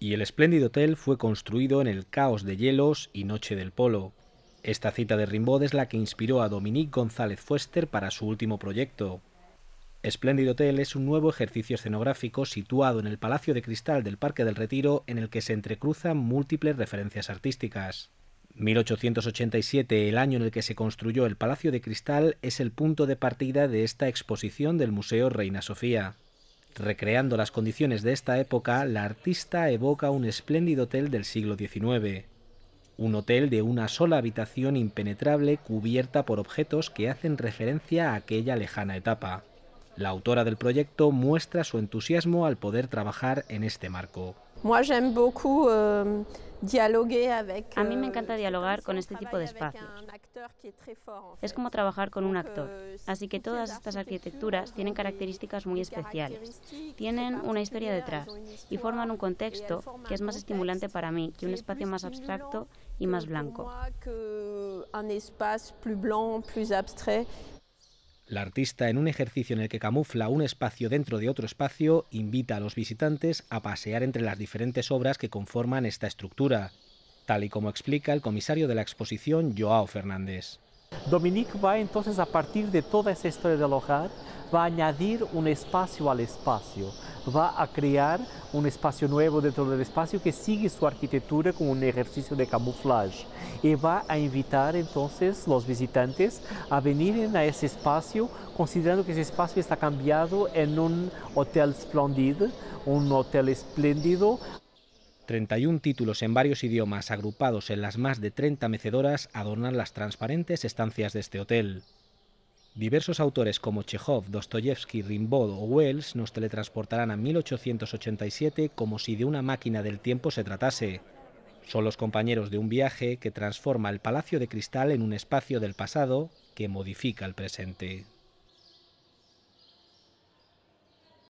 y el espléndido hotel fue construido en el caos de hielos y noche del polo. Esta cita de Rimbaud es la que inspiró a Dominique González Fuester para su último proyecto. Espléndido Hotel es un nuevo ejercicio escenográfico situado en el Palacio de Cristal del Parque del Retiro en el que se entrecruzan múltiples referencias artísticas. 1887, el año en el que se construyó el Palacio de Cristal, es el punto de partida de esta exposición del Museo Reina Sofía. Recreando las condiciones de esta época, la artista evoca un espléndido hotel del siglo XIX. Un hotel de una sola habitación impenetrable cubierta por objetos que hacen referencia a aquella lejana etapa. La autora del proyecto muestra su entusiasmo al poder trabajar en este marco. Euh, A mí me euh, encanta dialogar con este tipo de espacios. Es como trabajar con un actor. Euh, Así que todas estas arquitecturas tienen características muy especiales. Tienen una historia detrás y forman un contexto que es más estimulante para mí que un espacio más abstracto y más blanco. La artista, en un ejercicio en el que camufla un espacio dentro de otro espacio, invita a los visitantes a pasear entre las diferentes obras que conforman esta estructura, tal y como explica el comisario de la exposición, Joao Fernández. Dominique va entonces a partir de toda esa historia del hogar, va a añadir un espacio al espacio, va a crear un espacio nuevo dentro del espacio que sigue su arquitectura con un ejercicio de camuflaje y va a invitar entonces los visitantes a venir a ese espacio considerando que ese espacio está cambiado en un hotel espléndido, un hotel espléndido 31 títulos en varios idiomas agrupados en las más de 30 mecedoras adornan las transparentes estancias de este hotel. Diversos autores como Chekhov, Dostoyevsky, Rimbaud o Wells nos teletransportarán a 1887 como si de una máquina del tiempo se tratase. Son los compañeros de un viaje que transforma el Palacio de Cristal en un espacio del pasado que modifica el presente.